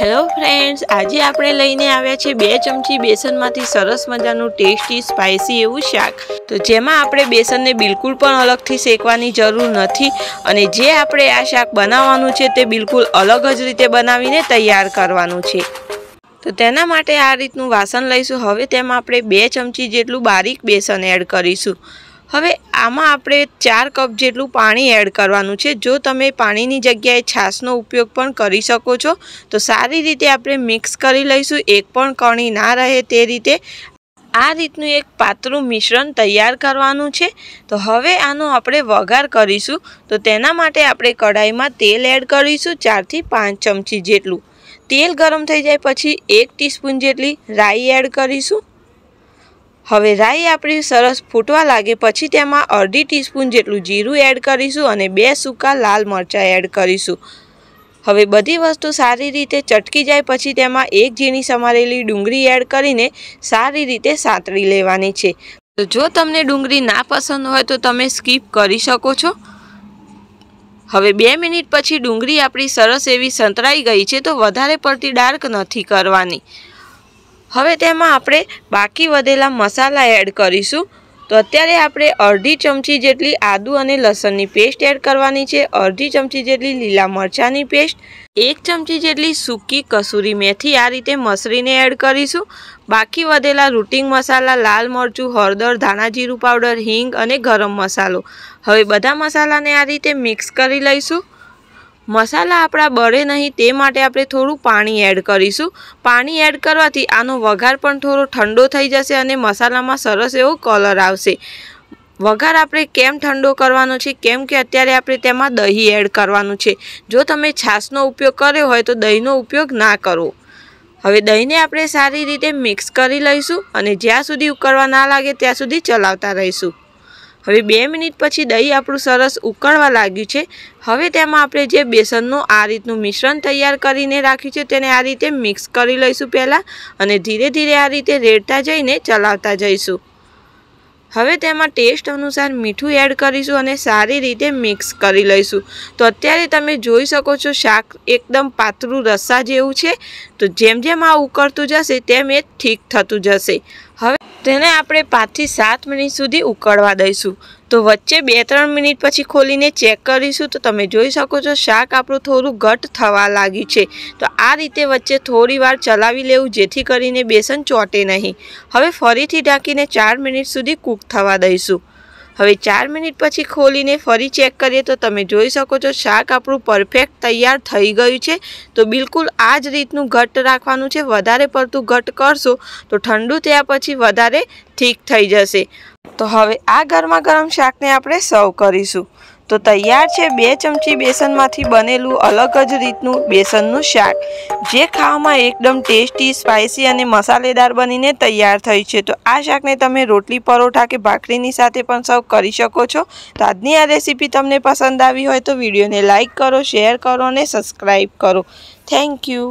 hello friends આજે આપણે લઈને આવ્યા છે બે ચમચી બેસનમાંથી સરસ મજાનું ટેસ્ટી સ્પાઇસી એવું શાક તો જેમાં આપણે બેસનને બિલકુલ પણ અલગથી શેકવાની જરૂર નથી અને જે આપણે આ શાક બનાવવાનું છે તે બિલકુલ અલગ જ રીતે બનાવીને તૈયાર કરવાનું છે તો તેના માટે આ રીતનું વાસણ લઈશું હવે તેમાં આપણે બે ચમચી જેટલું બારીક બેસન એડ કરીશું આમાં આપણે ચાર કપ જેટલું પાણી એડ કરવાનું છે જો તમે પાણીની જગ્યાએ છાશનો ઉપયોગ પણ કરી શકો છો તો સારી રીતે આપણે મિક્સ કરી લઈશું એક પણ કણી ના રહે તે રીતે આ રીતનું એક પાતળું મિશ્રણ તૈયાર કરવાનું છે તો હવે આનો આપણે વઘાર કરીશું તો તેના માટે આપણે કઢાઈમાં તેલ એડ કરીશું ચારથી પાંચ ચમચી જેટલું તેલ ગરમ થઈ જાય પછી એક ટીસ્પૂન જેટલી રાઈ એડ કરીશું હવે રાઈ આપણી સરસ ફૂટવા લાગે પછી તેમાં અડધી ટીસ્પૂન જેટલું જીરું એડ કરીશું અને બે સૂકા લાલ મરચાં એડ કરીશું હવે બધી વસ્તુ સારી રીતે ચટકી જાય પછી તેમાં એક ઝીણી સમારેલી ડુંગળી એડ કરીને સારી રીતે સાંતળી લેવાની છે તો જો તમને ડુંગળી ના પસંદ હોય તો તમે સ્કીપ કરી શકો છો હવે બે મિનિટ પછી ડુંગળી આપણી સરસ એવી સંતરાઈ ગઈ છે તો વધારે પડતી ડાર્ક નથી કરવાની હવે તેમાં આપણે બાકી વધેલા મસાલા એડ કરીશું તો અત્યારે આપણે અડધી ચમચી જેટલી આદુ અને લસણની પેસ્ટ એડ કરવાની છે અડધી ચમચી જેટલી લીલા મરચાંની પેસ્ટ એક ચમચી જેટલી સૂકી કસૂરી મેથી આ રીતે મસરીને એડ કરીશું બાકી વધેલા રૂટિંગ મસાલા લાલ મરચું હળદર ધાણા જીરું પાવડર હિંગ અને ગરમ મસાલો હવે બધા મસાલાને આ રીતે મિક્સ કરી લઈશું મસાલા આપણા બળે નહીં તે માટે આપણે થોડું પાણી એડ કરીશું પાણી એડ કરવાથી આનો વઘાર પણ થોડો ઠંડો થઈ જશે અને મસાલામાં સરસ એવો કલર આવશે વઘાર આપણે કેમ ઠંડો કરવાનો છે કેમ કે અત્યારે આપણે તેમાં દહીં એડ કરવાનું છે જો તમે છાશનો ઉપયોગ કર્યો હોય તો દહીંનો ઉપયોગ ના કરો હવે દહીંને આપણે સારી રીતે મિક્સ કરી લઈશું અને જ્યાં સુધી ઉકળવા ના લાગે ત્યાં સુધી ચલાવતા રહીશું હવે બે મિનિટ પછી દહીં આપણું સરસ ઉકળવા લાગ્યું છે હવે તેમાં આપણે જે બેસનનું આ રીતનું મિશ્રણ તૈયાર કરીને રાખ્યું છે તેને આ રીતે મિક્સ કરી લઈશું પહેલાં અને ધીરે ધીરે આ રીતે રેડતા જઈને ચલાવતા જઈશું હવે તેમાં ટેસ્ટ અનુસાર મીઠું એડ કરીશું અને સારી રીતે મિક્સ કરી લઈશું તો અત્યારે તમે જોઈ શકો છો શાક એકદમ પાતળું રસ્સા જેવું છે તો જેમ જેમ આ ઉકળતું જશે તેમ એ ઠીક થતું જશે તેને આપણે પાંચથી સાત મિનિટ સુધી ઉકળવા દઈશું તો વચ્ચે બે ત્રણ મિનિટ પછી ખોલીને ચેક કરીશું તો તમે જોઈ શકો છો શાક આપણું થોડું ઘટ થવા લાગ્યું છે તો આ રીતે વચ્ચે થોડી વાર ચલાવી લેવું જેથી કરીને બેસન ચોટે નહીં હવે ફરીથી ઢાંકીને ચાર મિનિટ સુધી કૂક થવા દઈશું હવે ચાર મિનિટ પછી ખોલીને ફરી ચેક કરીએ તો તમે જોઈ શકો છો શાક આપણું પરફેક્ટ તૈયાર થઈ ગયું છે તો બિલકુલ આ જ રીતનું ઘટ રાખવાનું છે વધારે પડતું ઘટ કરશો તો ઠંડુ થયા પછી વધારે ઠીક થઈ જશે તો હવે આ ગરમા ગરમ શાકને આપણે સર્વ કરીશું તો તૈયાર છે બે ચમચી બેસનમાંથી બનેલું અલગ જ રીતનું બેસનનું શાક જે ખાવામાં એકદમ ટેસ્ટી સ્પાઇસી અને મસાલેદાર બનીને તૈયાર થઈ છે તો આ શાકને તમે રોટલી પરોઠા કે ભાખરીની સાથે પણ સર્વ કરી શકો છો તો આજની આ રેસીપી તમને પસંદ આવી હોય તો વિડીયોને લાઇક કરો શેર કરો અને સબસ્ક્રાઈબ કરો થેન્ક યુ